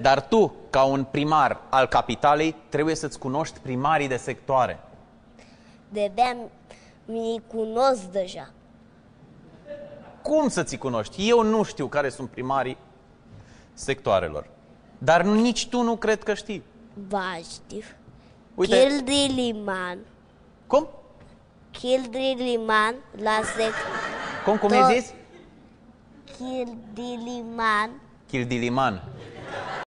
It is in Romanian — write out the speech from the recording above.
Dar tu, ca un primar al capitalei, trebuie să-ți cunoști primarii de sectoare. De bem mi-i cunosc deja. Cum să-ți cunoști? Eu nu știu care sunt primarii sectoarelor. Dar nici tu nu cred că știi. Ba, știu. Uite. Liman. Cum? Liman la sector. Cum, cum ai zis? Childriliman. Liman.